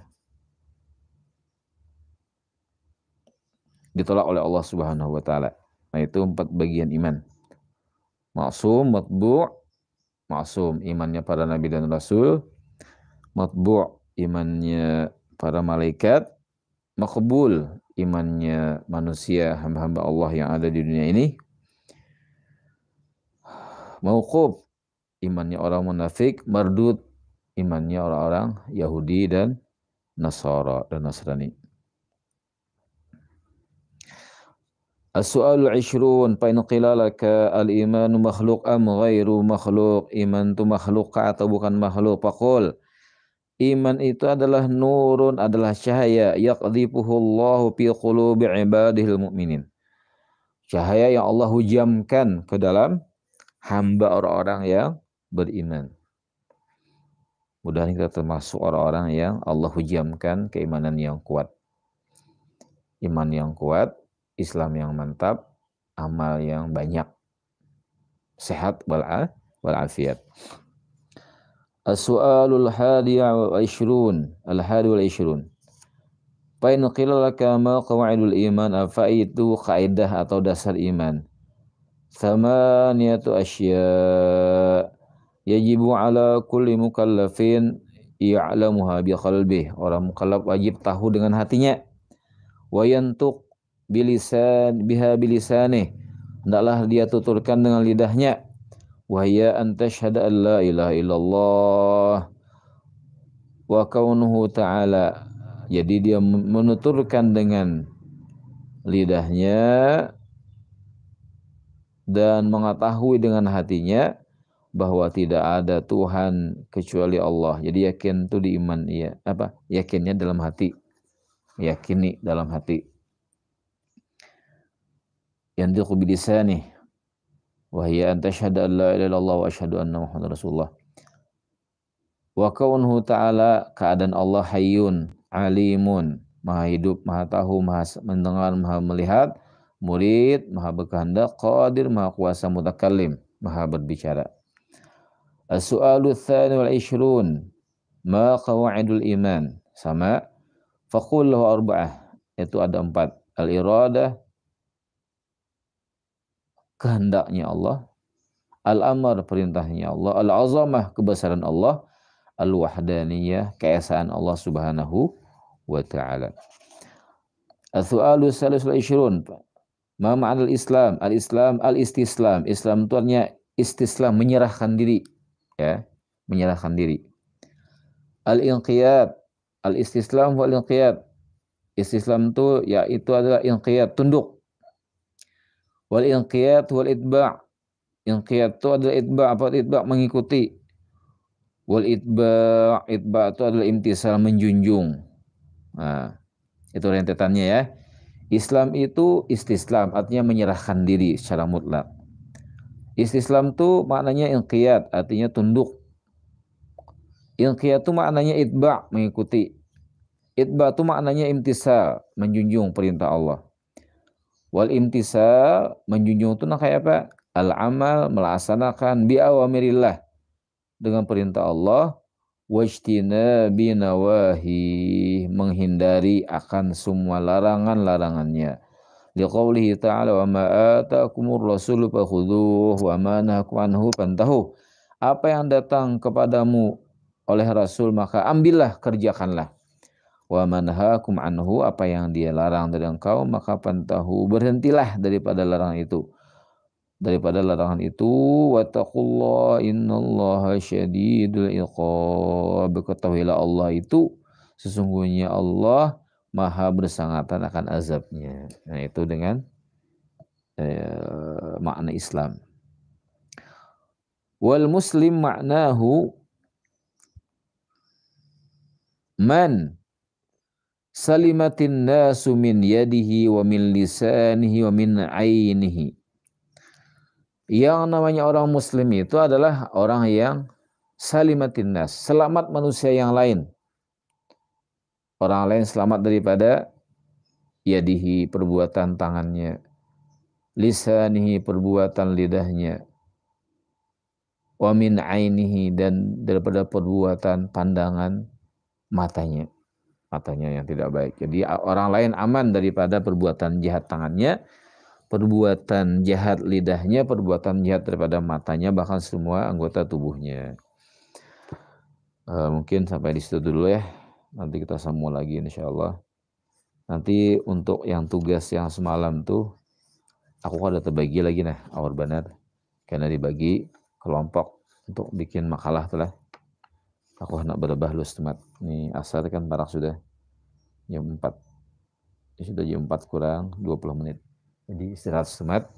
ditolak oleh Allah Subhanahu wa taala. Nah, itu empat bagian iman. Maksum, matbu', maksum imannya pada nabi dan rasul, matbu' imannya para malaikat, makbul imannya manusia hamba-hamba Allah yang ada di dunia ini. Mauqub imannya orang munafik, mardud imannya orang-orang Yahudi dan Nasara dan Nasrani. As-su'alu ishrun fa in al-imanu makhluk am ghairu makhluk iman tu makhluk atau bukan makhluk faqul iman itu adalah nurun adalah cahaya yaqdhifuhu Allahu fi qulubi ibadihil mu'minin cahaya yang Allah hujamkan ke dalam hamba orang-orang yang beriman mudah kita termasuk orang-orang yang Allah hujamkan keimanan yang kuat iman yang kuat Islam yang mantap, amal yang banyak. Sehat wal walafiat. As-su'alul hadiya wa ishrun. Al-hadi wal ishrun. Fain qila laka ma qawaidul iman apa itu kaidah atau dasar iman. Sama niatu asya yajibu ala kulli mukallafin ya'lamuha bi qalbih. Orang mukallaf wajib tahu dengan hatinya. Wa yantuq bilisan biha bilisane hendaklah dia tuturkan dengan lidahnya wahya an an la ilaha illallah wa kaunuhu ta'ala jadi dia menuturkan dengan lidahnya dan mengetahui dengan hatinya bahwa tidak ada Tuhan kecuali Allah. Jadi yakin itu di iman ya apa? Yakinnya dalam hati. Yakini dalam hati yantiqu bilisani wa hiya an tashhadu an la ilaha illallah wa asyhadu anna muhammadar rasulullah wa kaunhu ta'ala keadaan Allah hayyun alimun maha hidup maha tahu maha mendengar maha melihat murid maha berkehendak qadir maha kuasa mutakallim maha berbicara as-su'alu tsani wal ishrun ma qawaidul iman sama faqul lahu arba'ah itu ada empat al iradah kehendaknya Allah, al-amar perintahnya Allah, al-azamah kebesaran Allah, al-wahdaniyah keesaan Allah Subhanahu wa taala. As-su'alu salisul Ma ma'anal Islam? Al-Islam al-istislam. Islam itu artinya istislam menyerahkan diri, ya, menyerahkan diri. Al-inqiyad, al-istislam wal inqiyad. Istislam itu yaitu adalah inqiyad, tunduk wal inqiyat wal itba' inqiyat itu adalah itba' apa itba' mengikuti wal itba' itba' itu adalah imtisal menjunjung nah, itu rentetannya ya Islam itu istislam artinya menyerahkan diri secara mutlak istislam itu maknanya inqiyat artinya tunduk inqiyat itu maknanya itba' mengikuti Itba itu maknanya imtisal, menjunjung perintah Allah. Wal imtisal menjunjung itu kayak apa? Al amal melaksanakan bi awamirillah dengan perintah Allah wajtina binawahi menghindari akan semua larangan-larangannya. Liqaulihi ta'ala wa ma atakumur rasulu fakhudhuh wa ma nahakum anhu fantahu. Apa yang datang kepadamu oleh Rasul maka ambillah kerjakanlah wa manhakum anhu apa yang dia larang dari engkau maka pantahu berhentilah daripada larangan itu daripada larangan itu inna innallaha syadidul iqab ketahuilah Allah itu sesungguhnya Allah maha bersangatan akan azabnya nah itu dengan eh, makna Islam wal muslim maknahu man salimatin nasu min yadihi wa min lisanihi wa min ainihi. Yang namanya orang muslim itu adalah orang yang salimatin nas, selamat manusia yang lain. Orang lain selamat daripada yadihi perbuatan tangannya, lisanihi perbuatan lidahnya, wa min ainihi dan daripada perbuatan pandangan matanya matanya yang tidak baik. Jadi orang lain aman daripada perbuatan jahat tangannya, perbuatan jahat lidahnya, perbuatan jahat daripada matanya, bahkan semua anggota tubuhnya. E, mungkin sampai di situ dulu ya. Nanti kita sambung lagi insya Allah. Nanti untuk yang tugas yang semalam tuh, aku ada terbagi lagi nah, awal banget Karena dibagi kelompok untuk bikin makalah telah. Aku hendak berlebah semat Ini asar kan barak sudah jam 4. Ini ya sudah jam 4 kurang 20 menit. Jadi istirahat semat.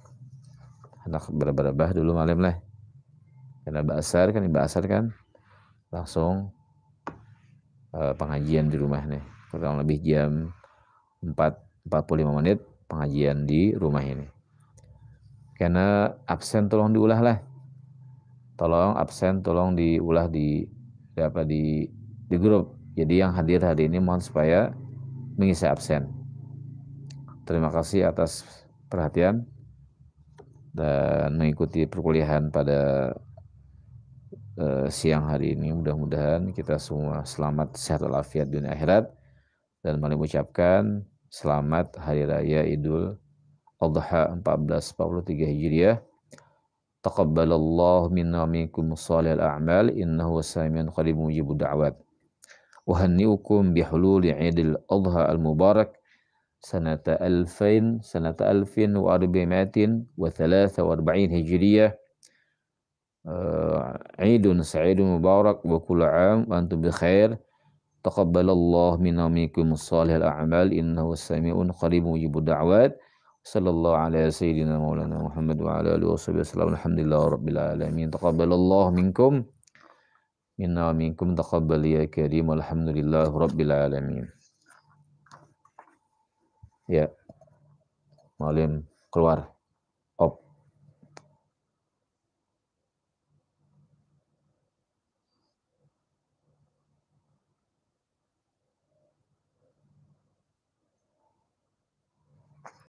Hendak berlebah dulu malam lah. Karena basar kan, basar kan. Langsung uh, pengajian di rumah nih. Kurang lebih jam 4, 45 menit pengajian di rumah ini. Karena absen tolong diulah lah. Tolong absen tolong diulah di siapa di di grup. Jadi yang hadir hari ini mohon supaya mengisi absen. Terima kasih atas perhatian dan mengikuti perkuliahan pada uh, siang hari ini. Mudah-mudahan kita semua selamat sehat walafiat dunia akhirat dan mari mengucapkan selamat hari raya Idul Adha 1443 Hijriah. تقبل الله منا ومنكم صالح الأعمال إنه سامي قريب مجيب الدعوات أهنئكم بحلول عيد الأضحى المبارك سنة ألفين سنة ألفين وأربعمائة وثلاثة وأربعين هجرية آه، عيد سعيد مبارك وكل عام وأنتم بخير تقبل الله منا ومنكم صالح الأعمال إنه سميع قريب مجيب الدعوات صلى الله على سيدنا مولانا محمد وعلى آله وصحبه وسلم الحمد لله رب العالمين تقبل الله منكم منا ومنكم تقبل يا كريم الحمد لله رب العالمين يا معلم keluar